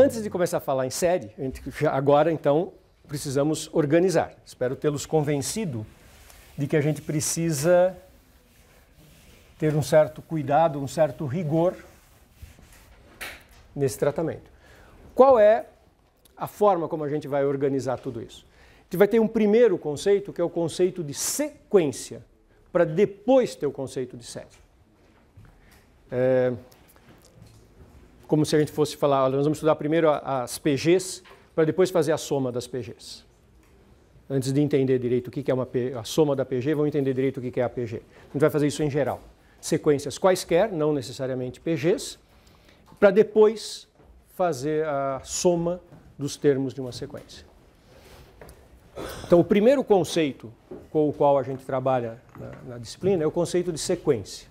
Antes de começar a falar em série, agora então precisamos organizar. Espero tê-los convencido de que a gente precisa ter um certo cuidado, um certo rigor nesse tratamento. Qual é a forma como a gente vai organizar tudo isso? A gente vai ter um primeiro conceito, que é o conceito de sequência, para depois ter o conceito de série. É, como se a gente fosse falar, olha, nós vamos estudar primeiro as PGs, para depois fazer a soma das PGs. Antes de entender direito o que é uma P, a soma da PG, vamos entender direito o que é a PG. A gente vai fazer isso em geral. Sequências quaisquer, não necessariamente PGs, para depois fazer a soma dos termos de uma sequência. Então, o primeiro conceito com o qual a gente trabalha na, na disciplina é o conceito de sequência.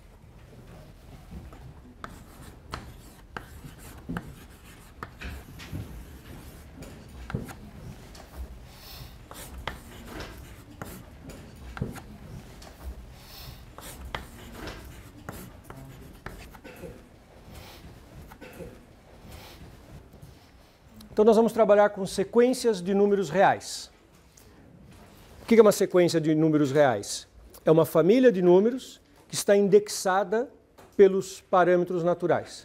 Então nós vamos trabalhar com sequências de números reais. O que é uma sequência de números reais? É uma família de números que está indexada pelos parâmetros naturais.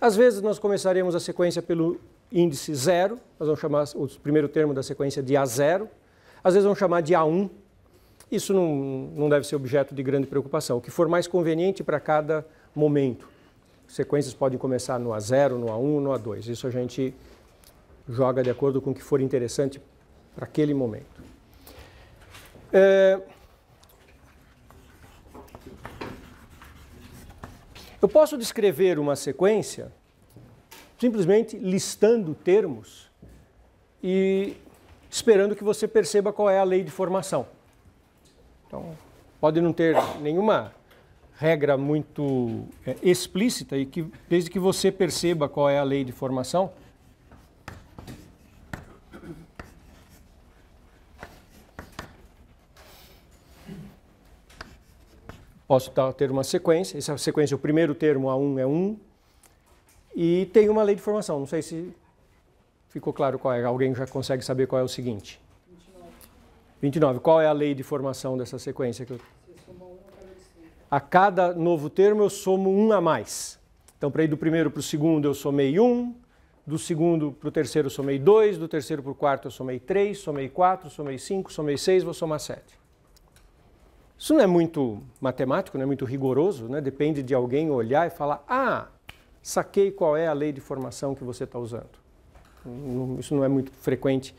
Às vezes nós começaremos a sequência pelo índice 0, nós vamos chamar o primeiro termo da sequência de A0, às vezes vamos chamar de A1. Isso não, não deve ser objeto de grande preocupação, o que for mais conveniente para cada momento. Sequências podem começar no A0, no A1, no A2, isso a gente joga de acordo com o que for interessante para aquele momento. É... Eu posso descrever uma sequência simplesmente listando termos e esperando que você perceba qual é a lei de formação. Então, pode não ter nenhuma regra muito é, explícita e que desde que você perceba qual é a lei de formação, posso ter uma sequência. Essa sequência, o primeiro termo A1 é 1. E tem uma lei de formação. Não sei se ficou claro qual é. Alguém já consegue saber qual é o seguinte. 29. 29. Qual é a lei de formação dessa sequência? Que eu... A cada novo termo eu somo 1 a mais. Então, para ir do primeiro para o segundo, eu somei 1. do segundo para o terceiro somei 2, do terceiro para o quarto eu somei 3, somei 4, somei 5, somei 6, vou somar 7. Isso não é muito matemático, não é muito rigoroso, né? depende de alguém olhar e falar: ah, saquei qual é a lei de formação que você está usando. Isso não é muito frequente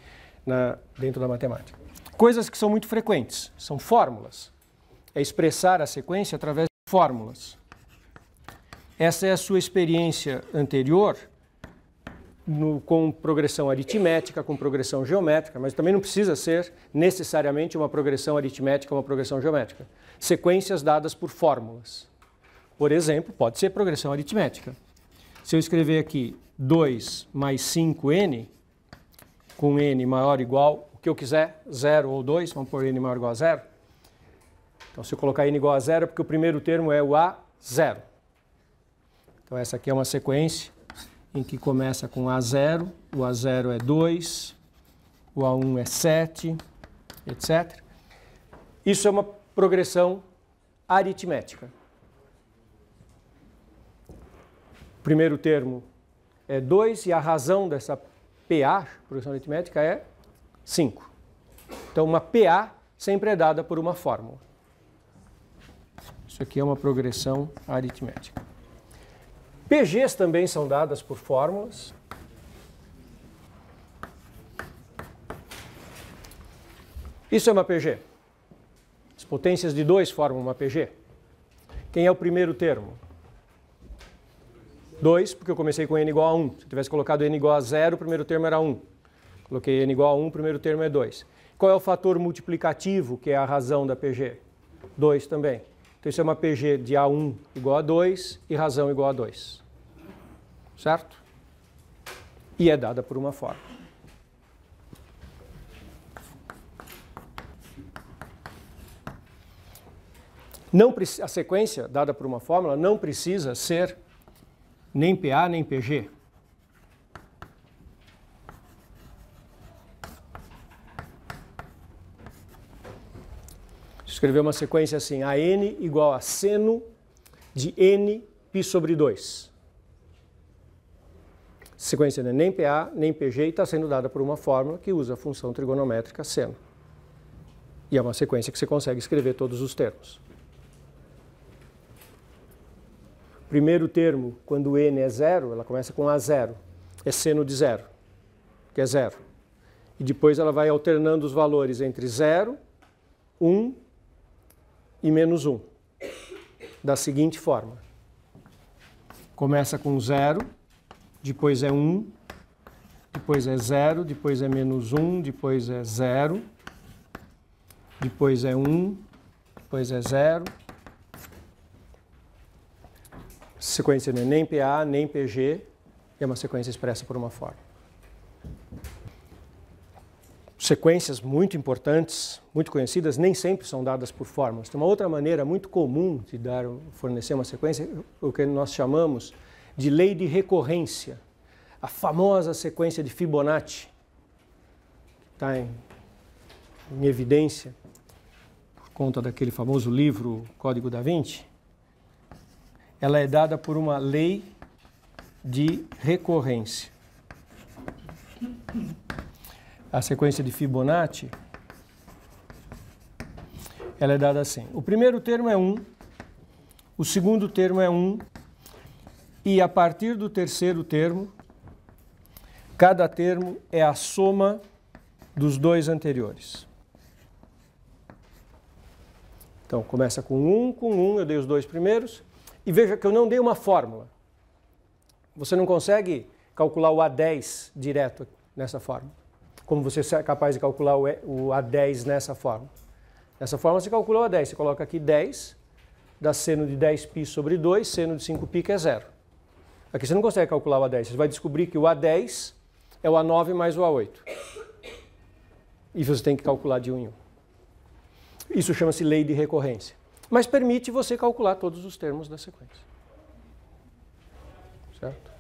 na, dentro da matemática. Coisas que são muito frequentes são fórmulas. É expressar a sequência através de fórmulas. Essa é a sua experiência anterior no, com progressão aritmética, com progressão geométrica, mas também não precisa ser necessariamente uma progressão aritmética ou uma progressão geométrica. Sequências dadas por fórmulas. Por exemplo, pode ser progressão aritmética. Se eu escrever aqui 2 mais 5n, com n maior ou igual, o que eu quiser, 0 ou 2, vamos pôr n maior ou igual a 0. Então, se eu colocar n igual a 0, é porque o primeiro termo é o a0. Então, essa aqui é uma sequência em que começa com A0, o A0 é 2, o A1 é 7, etc. Isso é uma progressão aritmética. O primeiro termo é 2 e a razão dessa PA, progressão aritmética, é 5. Então uma PA sempre é dada por uma fórmula. Isso aqui é uma progressão aritmética. PGs também são dadas por fórmulas. Isso é uma PG. As potências de 2 formam uma PG. Quem é o primeiro termo? 2, porque eu comecei com n igual a 1. Um. Se eu tivesse colocado n igual a 0, o primeiro termo era 1. Um. Coloquei n igual a 1, um, o primeiro termo é 2. Qual é o fator multiplicativo, que é a razão da PG? 2 também. Então isso é uma PG de A1 igual a 2 e razão igual a 2. Certo? E é dada por uma fórmula. Não, a sequência dada por uma fórmula não precisa ser nem PA nem PG. escreveu uma sequência assim: a n igual a seno de n π sobre 2. Sequência é nem PA nem PG está sendo dada por uma fórmula que usa a função trigonométrica seno. E é uma sequência que você consegue escrever todos os termos. Primeiro termo, quando n é zero, ela começa com a zero É seno de zero, que é zero. E depois ela vai alternando os valores entre zero 1, um, e menos 1. Da seguinte forma. Começa com 0, depois é 1, depois é 0, depois é menos 1, depois é 0, depois é 1, depois é 0. Sequência não é nem PA, nem PG, é uma sequência expressa por uma forma sequências muito importantes, muito conhecidas, nem sempre são dadas por fórmulas. Tem uma outra maneira muito comum de dar, fornecer uma sequência, o que nós chamamos de lei de recorrência, a famosa sequência de Fibonacci, que está em, em evidência por conta daquele famoso livro Código da Vinci. Ela é dada por uma lei de recorrência a sequência de Fibonacci, ela é dada assim. O primeiro termo é 1, o segundo termo é 1, e a partir do terceiro termo, cada termo é a soma dos dois anteriores. Então, começa com 1, com 1, eu dei os dois primeiros, e veja que eu não dei uma fórmula. Você não consegue calcular o A10 direto nessa fórmula como você é capaz de calcular o A10 nessa forma. Dessa forma você calcula o A10, você coloca aqui 10, dá seno de 10π sobre 2, seno de 5π que é zero. Aqui você não consegue calcular o A10, você vai descobrir que o A10 é o A9 mais o A8. E você tem que calcular de 1 em 1. Isso chama-se lei de recorrência. Mas permite você calcular todos os termos da sequência. Certo?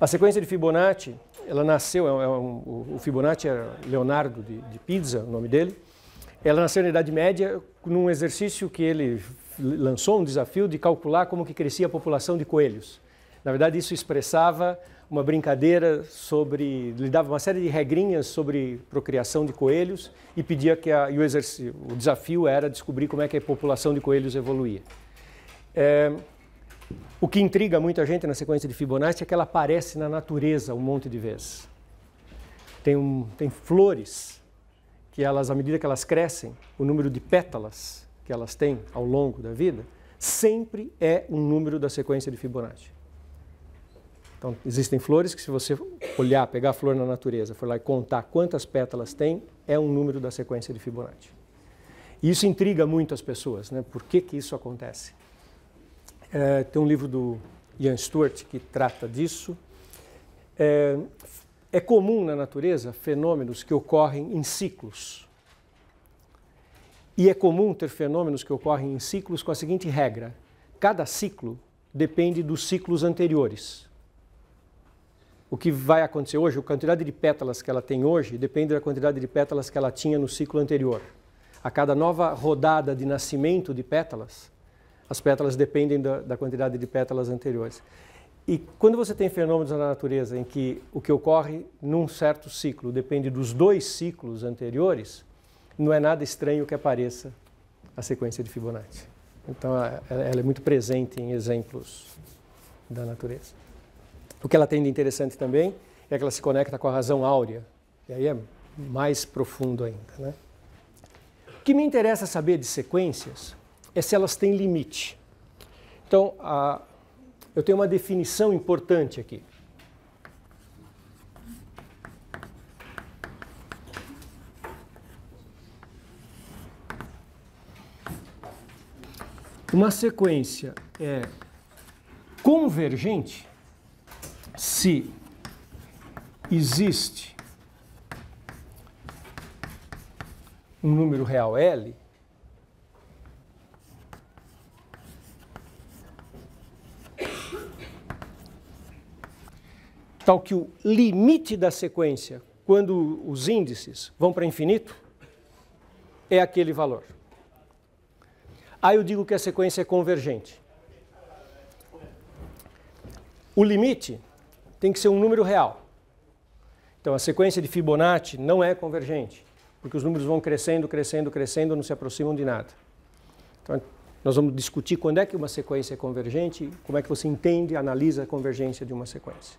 A sequência de Fibonacci ela nasceu, é um, é o Fibonacci era Leonardo de, de Pizza, o nome dele. Ela nasceu na Idade Média num exercício que ele lançou um desafio de calcular como que crescia a população de coelhos. Na verdade, isso expressava uma brincadeira sobre, lhe dava uma série de regrinhas sobre procriação de coelhos e pedia que a, e o, exercício, o desafio era descobrir como é que a população de coelhos evoluía. É, o que intriga muita gente na sequência de Fibonacci é que ela aparece na natureza um monte de vezes. Tem, um, tem flores que elas, à medida que elas crescem, o número de pétalas que elas têm ao longo da vida sempre é um número da sequência de Fibonacci. Então, existem flores que se você olhar, pegar a flor na natureza, for lá e contar quantas pétalas tem, é um número da sequência de Fibonacci. E isso intriga muito as pessoas, né? Por que, que isso acontece? É, tem um livro do Ian Stewart que trata disso. É, é comum na natureza fenômenos que ocorrem em ciclos. E é comum ter fenômenos que ocorrem em ciclos com a seguinte regra: cada ciclo depende dos ciclos anteriores. O que vai acontecer hoje, a quantidade de pétalas que ela tem hoje, depende da quantidade de pétalas que ela tinha no ciclo anterior. A cada nova rodada de nascimento de pétalas, as pétalas dependem da, da quantidade de pétalas anteriores. E quando você tem fenômenos na natureza em que o que ocorre num certo ciclo depende dos dois ciclos anteriores, não é nada estranho que apareça a sequência de Fibonacci. Então, ela é muito presente em exemplos da natureza. O que ela tem de interessante também é que ela se conecta com a razão áurea. E aí é mais profundo ainda. Né? O que me interessa saber de sequências é se elas têm limite. Então, a, eu tenho uma definição importante aqui. Uma sequência é convergente se existe um número real L tal que o limite da sequência, quando os índices vão para infinito, é aquele valor. Aí eu digo que a sequência é convergente. O limite tem que ser um número real. Então a sequência de Fibonacci não é convergente, porque os números vão crescendo, crescendo, crescendo, não se aproximam de nada. Então nós vamos discutir quando é que uma sequência é convergente, como é que você entende, analisa a convergência de uma sequência.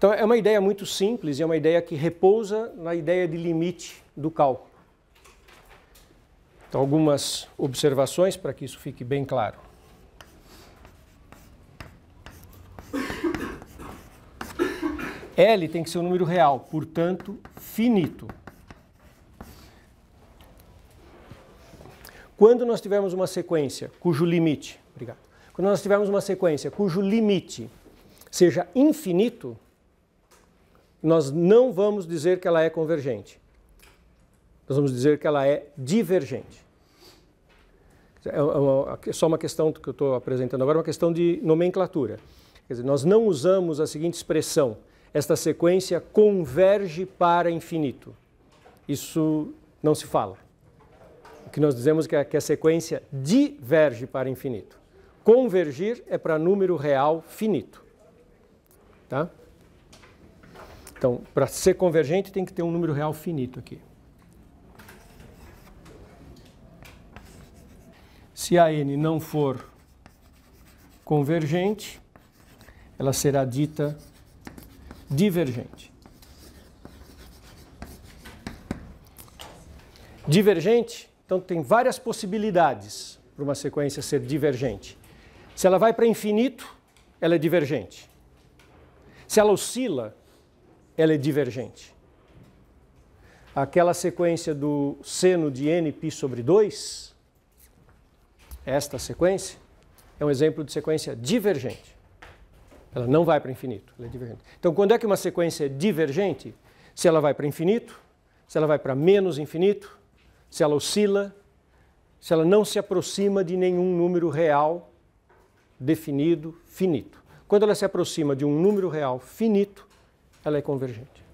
Então é uma ideia muito simples e é uma ideia que repousa na ideia de limite do cálculo. Então algumas observações para que isso fique bem claro. L tem que ser um número real, portanto, finito. Quando nós tivermos uma sequência cujo limite, obrigado. Quando nós tivermos uma sequência cujo limite seja infinito, nós não vamos dizer que ela é convergente. Nós vamos dizer que ela é divergente. É, é uma, é só uma questão que eu estou apresentando agora, uma questão de nomenclatura. Quer dizer, nós não usamos a seguinte expressão: esta sequência converge para infinito. Isso não se fala. O que nós dizemos é que a sequência diverge para infinito. Convergir é para número real finito. Tá? Então, para ser convergente, tem que ter um número real finito aqui. Se a n não for convergente, ela será dita divergente. Divergente, então tem várias possibilidades para uma sequência ser divergente. Se ela vai para infinito, ela é divergente. Se ela oscila, ela é divergente. Aquela sequência do seno de nπ sobre 2, esta sequência, é um exemplo de sequência divergente. Ela não vai para infinito, ela é divergente. Então, quando é que uma sequência é divergente? Se ela vai para infinito, se ela vai para menos infinito, se ela oscila, se ela não se aproxima de nenhum número real definido, finito. Quando ela se aproxima de um número real finito, ela é convergente.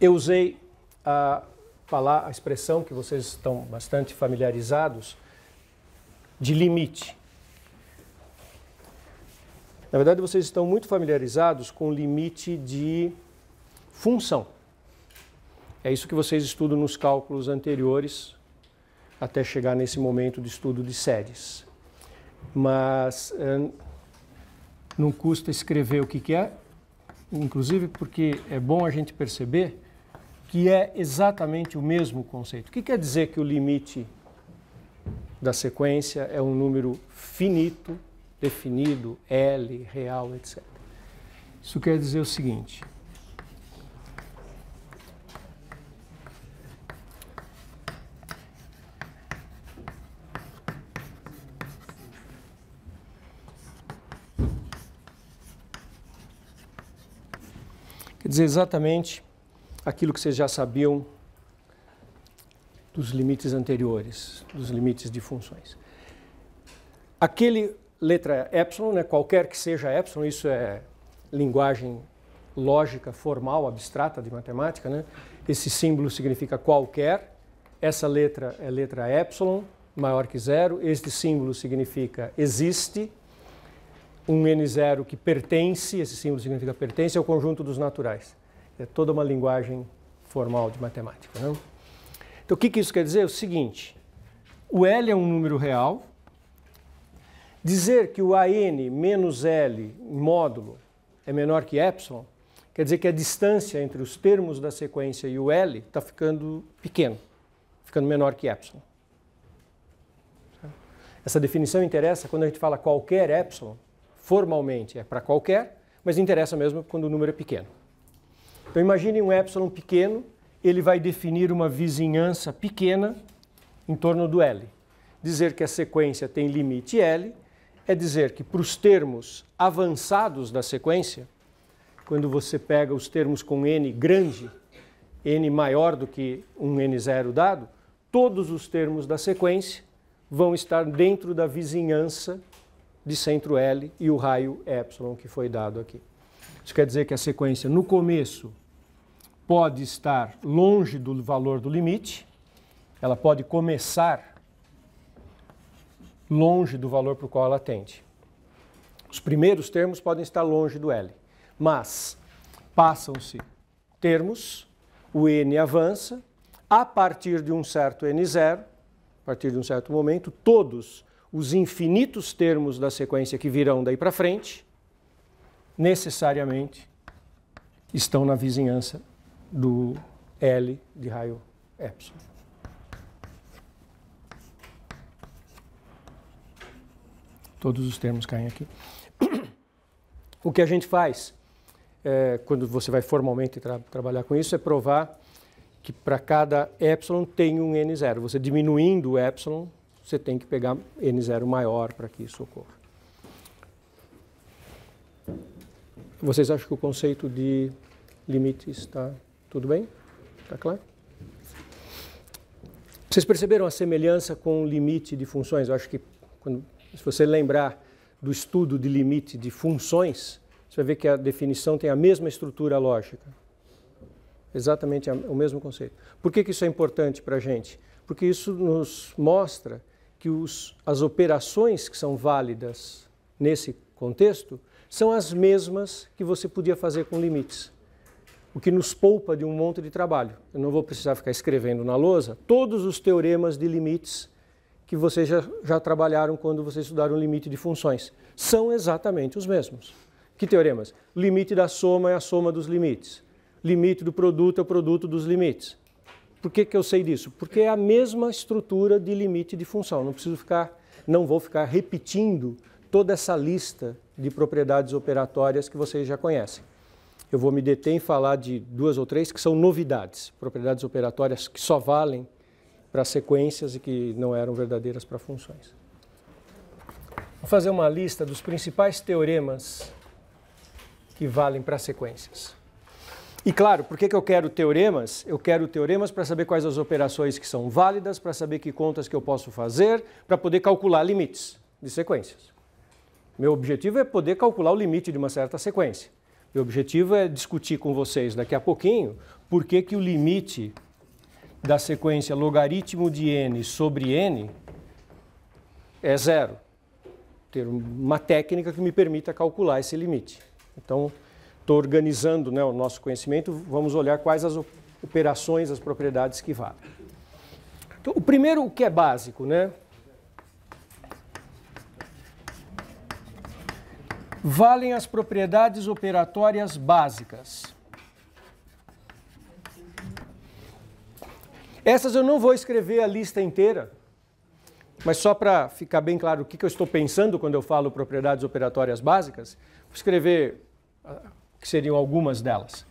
Eu usei a falar a expressão que vocês estão bastante familiarizados de limite. Na verdade, vocês estão muito familiarizados com o limite de função. É isso que vocês estudam nos cálculos anteriores até chegar nesse momento de estudo de séries. Mas eh, não custa escrever o que, que é, inclusive porque é bom a gente perceber que é exatamente o mesmo conceito. O que quer dizer que o limite da sequência é um número finito, definido, L, real, etc. Isso quer dizer o seguinte: Quer dizer exatamente aquilo que vocês já sabiam dos limites anteriores, dos limites de funções. Aquele letra epsilon, né, qualquer que seja epsilon, isso é linguagem lógica, formal, abstrata de matemática, né? Esse símbolo significa qualquer, essa letra é letra epsilon, maior que zero, este símbolo significa existe, um N0 que pertence, esse símbolo significa pertence, ao conjunto dos naturais. É toda uma linguagem formal de matemática. Né? Então, o que, que isso quer dizer? É o seguinte, o L é um número real. Dizer que o AN menos L em módulo é menor que epsilon, quer dizer que a distância entre os termos da sequência e o L está ficando pequeno, ficando menor que epsilon. Essa definição interessa quando a gente fala qualquer epsilon, formalmente é para qualquer, mas interessa mesmo quando o número é pequeno. Então imagine um epsilon pequeno, ele vai definir uma vizinhança pequena em torno do L. Dizer que a sequência tem limite L é dizer que para os termos avançados da sequência, quando você pega os termos com n grande, n maior do que um n0 dado, todos os termos da sequência vão estar dentro da vizinhança de centro L e o raio epsilon que foi dado aqui. Isso quer dizer que a sequência no começo pode estar longe do valor do limite, ela pode começar longe do valor para o qual ela tende. Os primeiros termos podem estar longe do L, mas passam-se termos, o N avança, a partir de um certo N0, a partir de um certo momento, todos os infinitos termos da sequência que virão daí para frente, necessariamente estão na vizinhança do L de raio epsilon. Todos os termos caem aqui. O que a gente faz é, quando você vai formalmente tra trabalhar com isso é provar que para cada epsilon tem um n zero. Você diminuindo o epsilon, você tem que pegar N0 maior para que isso ocorra. Vocês acham que o conceito de limite está tudo bem? Está claro? Vocês perceberam a semelhança com o limite de funções? Eu acho que quando, se você lembrar do estudo de limite de funções, você vai ver que a definição tem a mesma estrutura lógica. Exatamente o mesmo conceito. Por que, que isso é importante para a gente? Porque isso nos mostra que os, as operações que são válidas nesse contexto são as mesmas que você podia fazer com limites. O que nos poupa de um monte de trabalho. Eu não vou precisar ficar escrevendo na lousa todos os teoremas de limites que vocês já, já trabalharam quando vocês estudaram limite de funções. São exatamente os mesmos. Que teoremas? Limite da soma é a soma dos limites. Limite do produto é o produto dos limites. Por que, que eu sei disso? Porque é a mesma estrutura de limite de função. Não preciso ficar, não vou ficar repetindo toda essa lista de propriedades operatórias que vocês já conhecem. Eu vou me deter em falar de duas ou três que são novidades, propriedades operatórias que só valem para sequências e que não eram verdadeiras para funções. Vou fazer uma lista dos principais teoremas que valem para sequências. E claro, por que, que eu quero teoremas? Eu quero teoremas para saber quais as operações que são válidas, para saber que contas que eu posso fazer, para poder calcular limites de sequências. Meu objetivo é poder calcular o limite de uma certa sequência. Meu objetivo é discutir com vocês daqui a pouquinho por que, que o limite da sequência logaritmo de n sobre n é zero. Ter uma técnica que me permita calcular esse limite. Então, estou organizando né, o nosso conhecimento, vamos olhar quais as operações, as propriedades que valem. Então, o primeiro, o que é básico, né? Valem as propriedades operatórias básicas. Essas eu não vou escrever a lista inteira, mas só para ficar bem claro o que, que eu estou pensando quando eu falo propriedades operatórias básicas, vou escrever ah, que seriam algumas delas.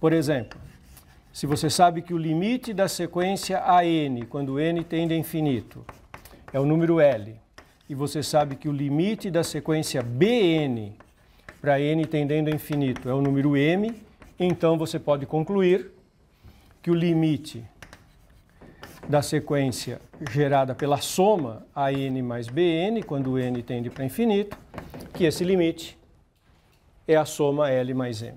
Por exemplo, se você sabe que o limite da sequência AN, quando n tende a infinito, é o número L, e você sabe que o limite da sequência BN para n tendendo a infinito é o número m, então você pode concluir que o limite da sequência gerada pela soma AN mais BN, quando n tende para infinito, que esse limite é a soma L mais M.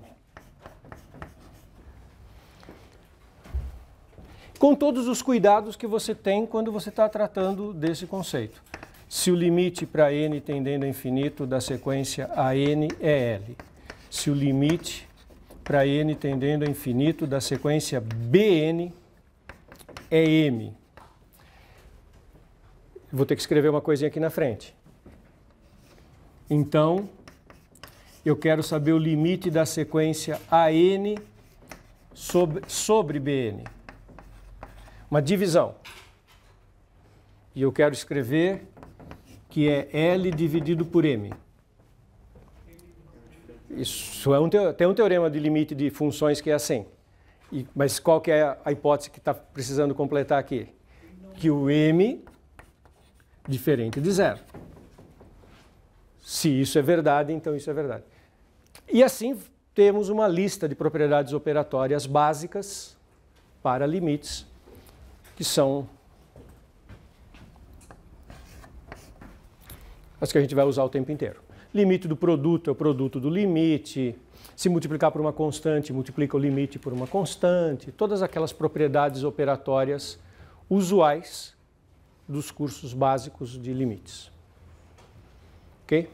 Com todos os cuidados que você tem quando você está tratando desse conceito. Se o limite para n tendendo a infinito da sequência a n é L. Se o limite para n tendendo a infinito da sequência bn é m. Vou ter que escrever uma coisinha aqui na frente. Então, eu quero saber o limite da sequência AN sobre, sobre BN. Uma divisão. E eu quero escrever que é L dividido por M. Isso é um tem um teorema de limite de funções que é assim. E, mas qual que é a hipótese que está precisando completar aqui? Que o M diferente de zero. Se isso é verdade, então isso é verdade. E assim temos uma lista de propriedades operatórias básicas para limites, que são as que a gente vai usar o tempo inteiro. Limite do produto é o produto do limite. Se multiplicar por uma constante, multiplica o limite por uma constante. Todas aquelas propriedades operatórias usuais dos cursos básicos de limites. Ok?